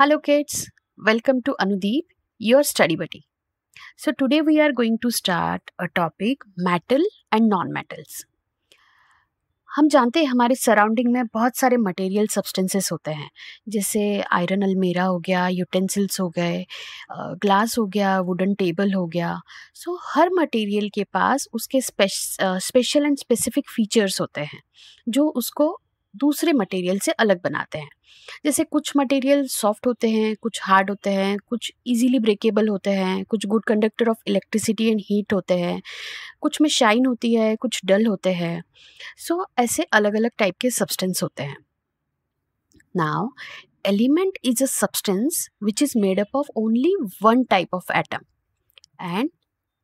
Hello kids, welcome to Anudeep, your study buddy. So today we are going to start a topic metal and non-metals. हम जानते हैं हमारे surrounding में बहुत सारे मटेरियल सब्सटेंसेस होते हैं जैसे आयरन अलमेरा हो गया यूटेंसिल्स हो गए ग्लास हो गया वुडन टेबल हो गया सो so, हर मटेरियल के पास उसके स्पेशल एंड स्पेसिफिक फीचर्स होते हैं जो उसको दूसरे मटेरियल से अलग बनाते हैं जैसे कुछ मटेरियल सॉफ्ट होते हैं कुछ हार्ड होते हैं कुछ इजीली ब्रेकेबल होते हैं कुछ good conductor of electricity and heat होते हैं कुछ में शाइन होती है कुछ डल होते हैं सो so, ऐसे अलग अलग टाइप के सब्सटेंस होते हैं now element is a substance which is made up of only one type of atom and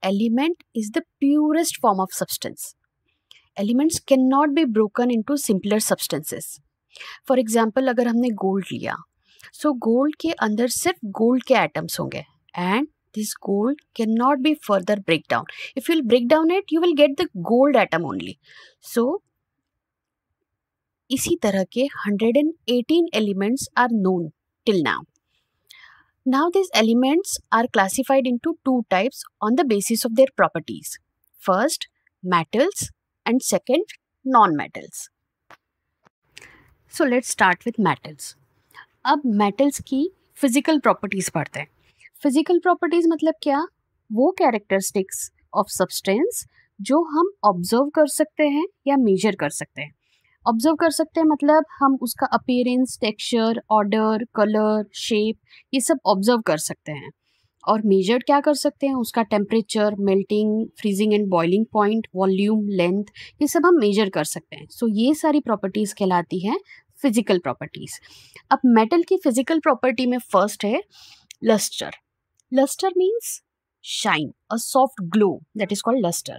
element is the purest form of substance Elements cannot be broken into simpler substances. For example, example अगर हमने gold लिया सो so gold के अंदर सिर्फ gold के atoms होंगे and this gold cannot be further breakdown. if you'll break down it you will get the gold atom only so इसी तरह के 118 elements are known till now now these elements are classified into two types on the basis of their properties first metals and second non-metals. So let's start with metals. अब metals की physical properties पढ़ते हैं physical properties मतलब क्या वो characteristics of substance जो हम observe कर सकते हैं या measure कर सकते हैं ऑब्जर्व कर सकते हैं मतलब हम उसका appearance texture odour colour shape ये सब ऑब्जर्व कर सकते हैं और मेजर क्या कर सकते हैं उसका temperature melting freezing and boiling point volume length ये सब हम मेजर कर सकते हैं सो so, ये सारी प्रॉपर्टीज़ कहलाती हैं फिजिकल प्रॉपर्टीज़ अब मेटल की फिजिकल प्रॉपर्टी में फर्स्ट है lustre lustre means shine a soft glow that is called lustre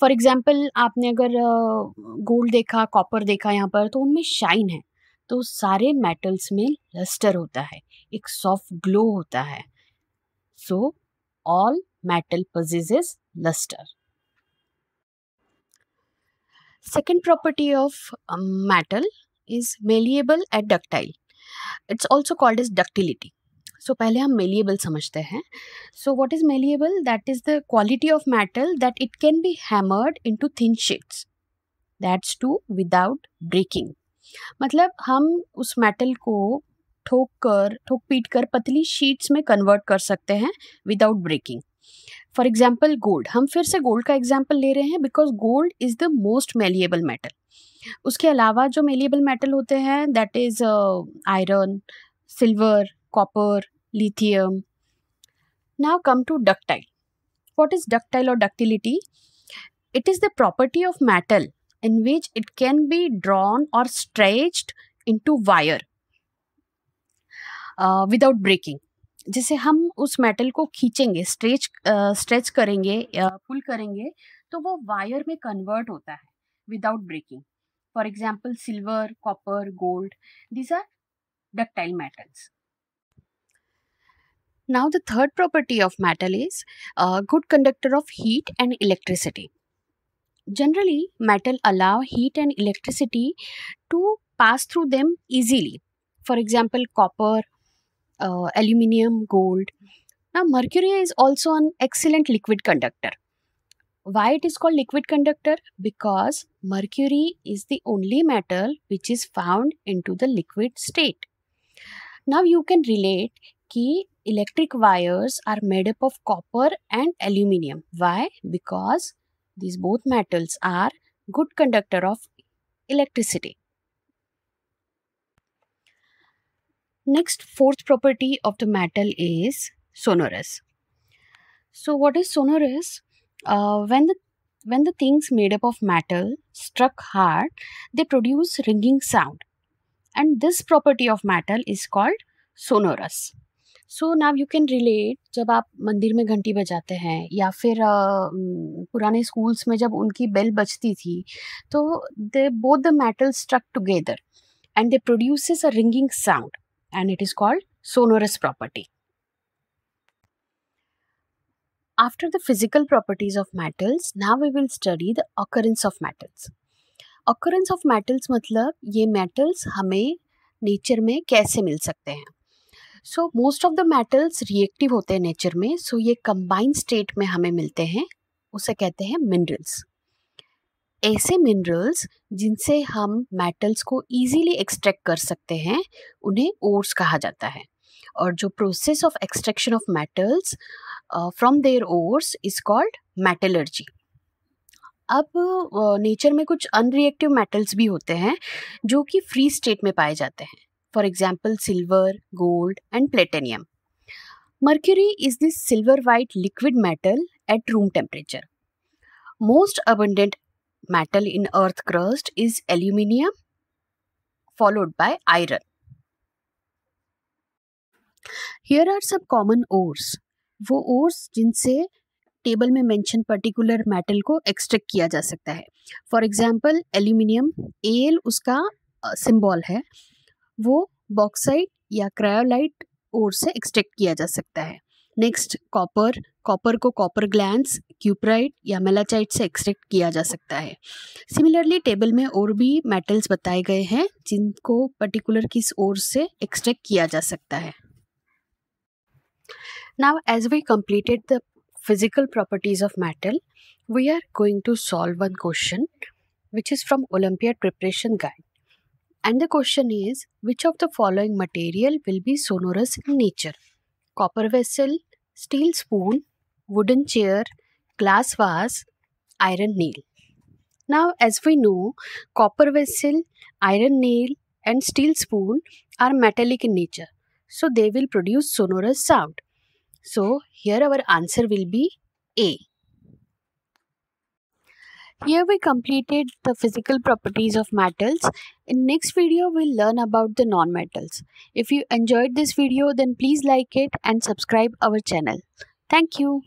for example आपने अगर गोल्ड देखा कॉपर देखा यहाँ पर तो उनमें शाइन है तो सारे मेटल्स में लस्टर होता है एक सॉफ्ट ग्लो होता है So, all metal possesses luster. Second property of um, metal is malleable and ductile. It's also called as ductility. So so, पहले हम मेलिएबल समझते हैं so what is malleable that is the quality of metal that it can be hammered into thin sheets that's to without breaking मतलब हम उस metal को ठोक कर ठोक पीट कर पतली शीट्स में कन्वर्ट कर सकते हैं without breaking for example gold हम फिर से गोल्ड का एग्जाम्पल ले रहे हैं because gold is the most malleable metal उसके अलावा जो मेलिएबल मेटल होते हैं that is iron silver copper lithium come to to what is is और ductility it is the property of metal in which it can be drawn or stretched into wire without breaking जैसे हम उस metal को खींचेंगे stretch stretch करेंगे पुल करेंगे तो वो वायर में कन्वर्ट होता है without breaking for example silver copper gold these are ductile metals now the third property of metal is good conductor of heat and electricity generally metal allow heat and electricity to pass through them easily for example copper uh, aluminium, gold. Now, mercury is also an excellent liquid conductor. Why it is called liquid conductor? Because mercury is the only metal which is found into the liquid state. Now you can relate key electric wires are made up of copper and aluminium. Why? Because these both metals are good conductor of electricity. Next, fourth property of the metal is sonorous. So what is sonorous? Uh, when the when the things made up of metal struck hard, they produce ringing sound. And this property of metal is called sonorous. So now you can relate जब आप मंदिर में घंटी बजाते हैं या फिर पुराने स्कूल्स में जब उनकी बेल बजती थी तो they both the metal struck together and they produces a ringing sound and it is called sonorous property. After the physical properties of metals, now we will study the occurrence of metals. Occurrence of metals मतलब ये metals हमें nature में कैसे मिल सकते हैं so most of the metals reactive होते हैं नेचर में सो so ये कंबाइंड स्टेट में हमें मिलते हैं उसे कहते हैं मिनरल्स ऐसे मिनरल्स जिनसे हम मेटल्स को इजीली एक्सट्रैक्ट कर सकते हैं उन्हें ओर्स कहा जाता है और जो process of extraction of metals from their ores is called metallurgy अब नेचर में कुछ अनरिएक्टिव मेटल्स भी होते हैं जो कि फ्री स्टेट में पाए जाते हैं for example silver gold and platinum mercury is this silver white liquid metal at room temperature most abundant metal in earth crust is aluminium followed by iron. Here are some common ores. वो ores जिनसे table में mention particular metal को extract किया जा सकता है for example aluminium Al उसका symbol है वो बॉक्साइट या क्रायोलाइट ओर से एक्सट्रैक्ट किया जा सकता है नेक्स्ट कॉपर कॉपर को कॉपर ग्लैंड क्यूपराइड या मेलाचाइट से एक्सट्रैक्ट किया जा सकता है सिमिलरली टेबल में और भी मेटल्स बताए गए हैं जिनको पर्टिकुलर किस ओर से एक्सट्रैक्ट किया जा सकता है now as we completed the physical properties of metal we are going to solve one question which is from olympiad preparation guide and the question is which of the following material will be sonorous in nature copper vessel steel spoon wooden chair, glass vase, iron nail. Now, as we know, copper vessel, iron nail, and steel spoon are metallic in nature, so they will produce sonorous sound. So, here our answer will be A. Here we completed the physical properties of metals. In next video, we'll learn about the non-metals. If you enjoyed this video, then please like it and subscribe our channel. Thank you.